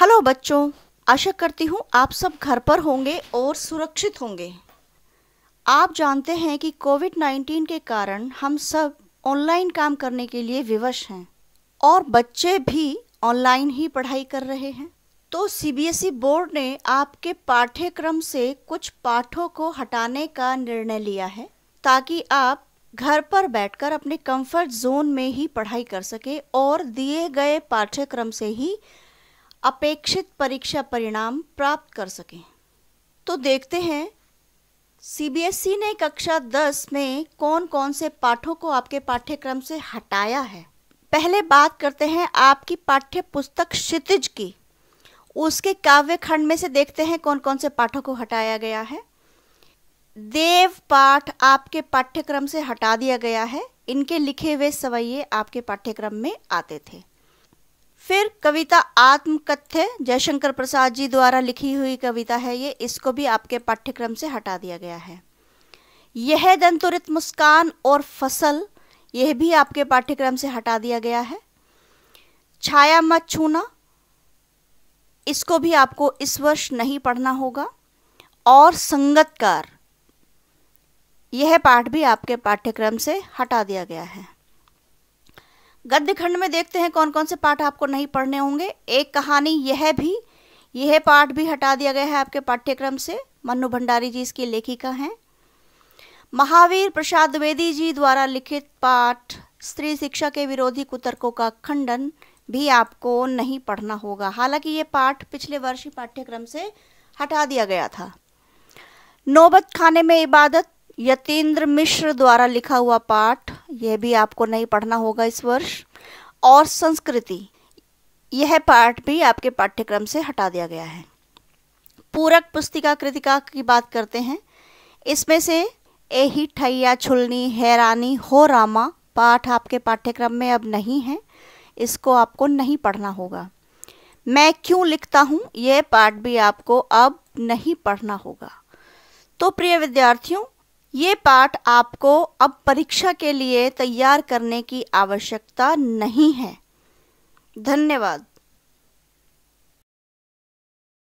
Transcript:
hello बच्चों आशा करती हूँ आप सब घर पर होंगे और सुरक्षित होंगे आप जानते हैं कि कोविड 19 के कारण हम सब ऑनलाइन काम करने के लिए विवश हैं और बच्चे भी ऑनलाइन ही पढ़ाई कर रहे हैं तो सीबीएसई e बोर्ड ने आपके पाठ्यक्रम से कुछ पाठों को हटाने का निर्णय लिया है ताकि आप घर पर बैठकर अपने कंफर्ट जोन में ही पढ़ाई कर सके और दिए गए पाठ्यक्रम से ही अपेक्षित परीक्षा परिणाम प्राप्त कर सकें तो देखते हैं सीबीएसई e ने कक्षा 10 में कौन कौन से पाठों को आपके पाठ्यक्रम से हटाया है पहले बात करते हैं आपकी पाठ्य पुस्तक क्षितिज की उसके काव्य खंड में से देखते हैं कौन कौन से पाठों को हटाया गया है देव पाठ आपके पाठ्यक्रम से हटा दिया गया है इनके लिखे हुए सवैये आपके पाठ्यक्रम में आते थे कविता आत्मकथ्य जयशंकर प्रसाद जी द्वारा लिखी हुई कविता है ये इसको भी आपके पाठ्यक्रम से हटा दिया गया है यह दंतुरित मुस्कान और फसल यह भी आपके पाठ्यक्रम से हटा दिया गया है छाया मत छूना इसको भी आपको इस वर्ष नहीं पढ़ना होगा और संगतकार यह पाठ भी आपके पाठ्यक्रम से हटा दिया गया है गद्य खंड में देखते हैं कौन कौन से पाठ आपको नहीं पढ़ने होंगे एक कहानी यह भी यह पाठ भी हटा दिया गया है आपके पाठ्यक्रम से मनु भंडारी जी इसकी लेखिका हैं महावीर प्रसाद द्विवेदी जी द्वारा लिखित पाठ स्त्री शिक्षा के विरोधी कुतर्कों का खंडन भी आपको नहीं पढ़ना होगा हालांकि ये पाठ पिछले वर्ष ही पाठ्यक्रम से हटा दिया गया था नौबत खाने में इबादत यतीन्द्र मिश्र द्वारा लिखा हुआ पाठ यह भी आपको नहीं पढ़ना होगा इस वर्ष और संस्कृति यह पार्ट भी आपके पाठ्यक्रम से हटा दिया गया है पूरक पुस्तिका कृतिका की बात करते हैं इसमें से एही ठैया छुलनी हैरानी हो रामा पाठ आपके पाठ्यक्रम में अब नहीं है इसको आपको नहीं पढ़ना होगा मैं क्यों लिखता हूँ यह पाठ भी आपको अब नहीं पढ़ना होगा तो प्रिय विद्यार्थियों ये पाठ आपको अब परीक्षा के लिए तैयार करने की आवश्यकता नहीं है धन्यवाद